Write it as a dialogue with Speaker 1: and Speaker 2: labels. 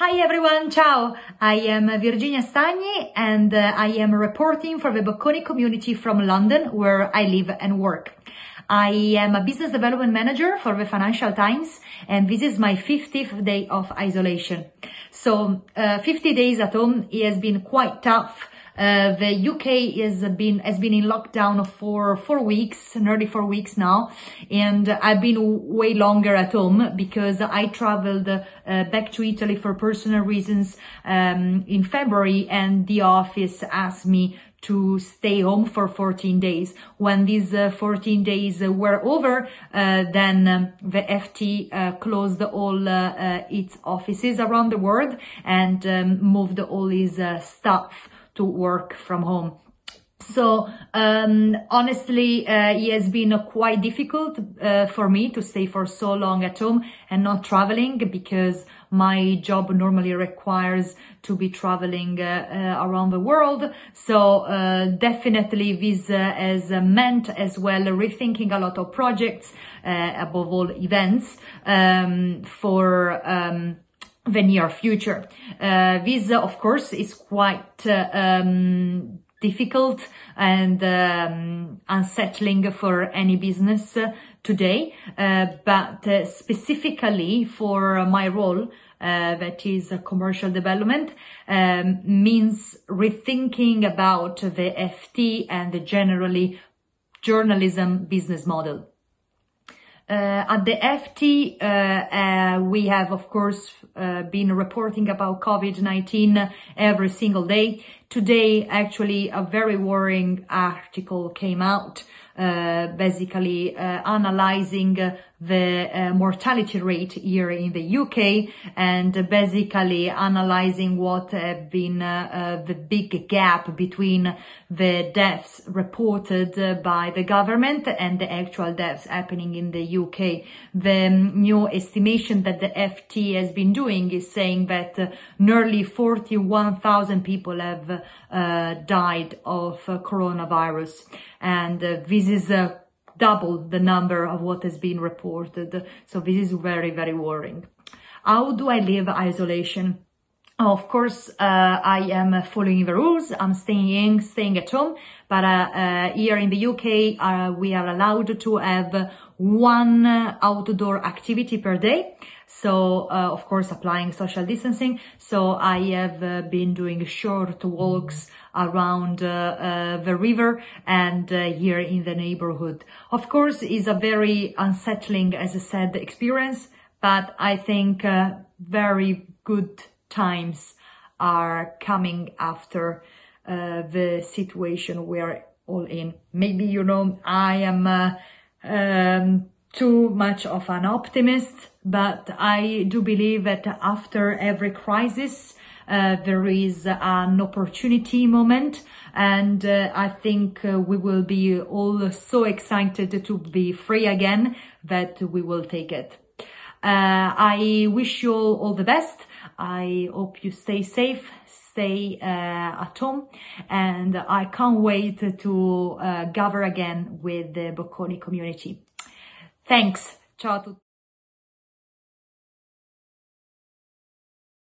Speaker 1: Hi everyone, ciao! I am Virginia Stagni and uh, I am reporting for the Bocconi community from London where I live and work. I am a business development manager for the Financial Times, and this is my 50th day of isolation. So, uh, 50 days at home it has been quite tough. Uh, the UK has been has been in lockdown for four weeks, nearly four weeks now, and I've been way longer at home because I traveled uh, back to Italy for personal reasons um, in February, and the office asked me to stay home for 14 days. When these uh, 14 days uh, were over, uh, then um, the FT uh, closed all uh, uh, its offices around the world and um, moved all its staff to work from home. So um, honestly, uh, it has been quite difficult uh, for me to stay for so long at home and not traveling because my job normally requires to be traveling uh, uh, around the world. So uh, definitely this has meant as well rethinking a lot of projects, above all events, um, for um, the near future. Uh, this, of course, is quite uh, um, difficult and um, unsettling for any business today, uh, but uh, specifically for my role, uh, that is commercial development, um, means rethinking about the FT and the generally journalism business model. Uh, at the FT, uh, uh, we have, of course, been reporting about COVID-19 every single day. Today, actually, a very worrying article came out, uh, basically uh, analyzing uh, the mortality rate here in the UK and basically analyzing what have been uh, uh, the big gap between the deaths reported by the government and the actual deaths happening in the UK. The new estimation that the FT has been doing is saying that nearly 41,000 people have uh, died of uh, coronavirus. And uh, this is double the number of what has been reported. So this is very, very worrying. How do I live isolation? Of course, uh, I am following the rules. I'm staying, staying at home. But uh, uh, here in the UK, we are allowed to have one uh, outdoor activity per day. So, uh, of course, applying social distancing. So I have uh, been doing short walks around uh, uh the river and uh, here in the neighborhood. Of course, is a very unsettling, as I said, experience, but I think very good times are coming after the situation we are all in. Maybe, you know, I am um, too much of an optimist, but I do believe that after every crisis, uh, there is an opportunity moment and uh, I think uh, we will be all so excited to be free again that we will take it. Uh, I wish you all the best. I hope you stay safe, stay uh, at home, and I can't wait to uh, gather again with the Bocconi community. Thanks. Ciao a tutti.